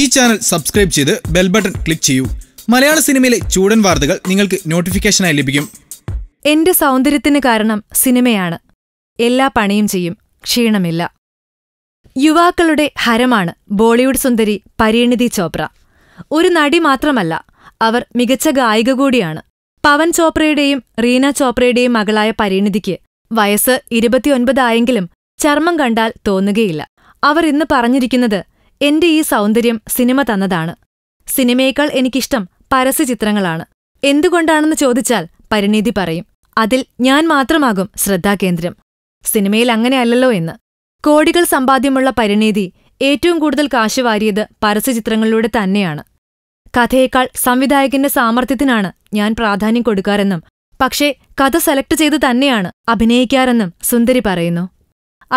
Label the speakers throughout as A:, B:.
A: ഈ channel subscribe ചെയ്ത് bell button click ചെയ്യൂ മലയാള സിനിമയിലെ ചൂടൻ വാർത്തകൾ നിങ്ങൾക്ക് നോട്ടിഫിക്കേഷനായി ലഭിക്കും
B: എന്റെ സൗന്ദര്യത്തിന് കാരണം സിനിമയാണ് എല്ലാ പണിയും ചെയ്യും ക്ഷീണമില്ല യുവാക്കളുടെ ഹരമാണ് ബോളിവുഡ് സുന്ദരി പരിണിതി ചോപ്ര ഒരു നടി മാത്രമല്ല അവർ മികച്ച ഗായിക കൂടിയാണ് പവൻ ചോപ്രയുടെയും റീന ചോപ്രയുടെയും മകളായ പരിണിതിക്ക് വയസ്സ് ഇരുപത്തിയൊൻപതായെങ്കിലും ചർമ്മം കണ്ടാൽ തോന്നുകയില്ല അവർ ഇന്ന് പറഞ്ഞിരിക്കുന്നത് എന്റെ ഈ സൗന്ദര്യം സിനിമ തന്നതാണ് സിനിമയേക്കാൾ എനിക്കിഷ്ടം പരസ്യചിത്രങ്ങളാണ് എന്തുകൊണ്ടാണെന്ന് ചോദിച്ചാൽ പരിണീതി പറയും അതിൽ ഞാൻ മാത്രമാകും ശ്രദ്ധാകേന്ദ്രം സിനിമയിൽ അങ്ങനെയല്ലല്ലോ എന്ന് കോടികൾ സമ്പാദ്യമുള്ള പരിണീതി ഏറ്റവും കൂടുതൽ കാശ് വാരിയത് പരസ്യചിത്രങ്ങളിലൂടെ തന്നെയാണ് കഥയേക്കാൾ സംവിധായകന്റെ സാമർഥ്യത്തിനാണ് ഞാൻ പ്രാധാന്യം കൊടുക്കാറെന്നും പക്ഷേ കഥ സെലക്ട് ചെയ്ത് തന്നെയാണ് അഭിനയിക്കാറെന്നും സുന്ദരി പറയുന്നു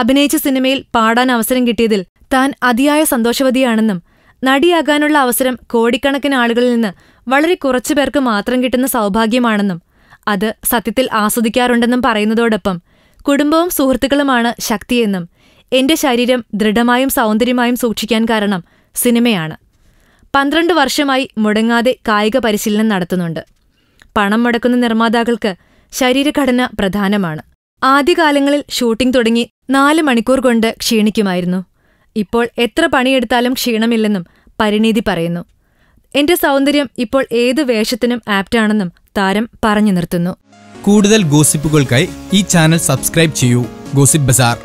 B: അഭിനയിച്ച സിനിമയിൽ പാടാൻ അവസരം കിട്ടിയതിൽ താൻ അതിയായ സന്തോഷവതിയാണെന്നും നടിയാകാനുള്ള അവസരം കോടിക്കണക്കിന് ആളുകളിൽ നിന്ന് വളരെ കുറച്ചു പേർക്ക് മാത്രം കിട്ടുന്ന സൗഭാഗ്യമാണെന്നും അത് സത്യത്തിൽ ആസ്വദിക്കാറുണ്ടെന്നും പറയുന്നതോടൊപ്പം കുടുംബവും സുഹൃത്തുക്കളുമാണ് ശക്തിയെന്നും എന്റെ ശരീരം ദൃഢമായും സൗന്ദര്യമായും സൂക്ഷിക്കാൻ കാരണം സിനിമയാണ് പന്ത്രണ്ട് വർഷമായി മുടങ്ങാതെ കായിക പരിശീലനം നടത്തുന്നുണ്ട് പണം മുടക്കുന്ന നിർമ്മാതാക്കൾക്ക് ശരീരഘടന പ്രധാനമാണ് ആദ്യകാലങ്ങളിൽ ഷൂട്ടിംഗ് തുടങ്ങി നാല് മണിക്കൂർ കൊണ്ട് ക്ഷീണിക്കുമായിരുന്നു ഇപ്പോൾ എത്ര പണിയെടുത്താലും ക്ഷീണമില്ലെന്നും പരിണീതി പറയുന്നു എന്റെ സൗന്ദര്യം ഇപ്പോൾ ഏത് വേഷത്തിനും ആപ്റ്റാണെന്നും താരം പറഞ്ഞു നിർത്തുന്നു
A: കൂടുതൽ ഗോസിപ്പുകൾക്കായി ഈ ചാനൽ സബ്സ്ക്രൈബ് ചെയ്യൂ ഗോസിപ്പ് ബസാർ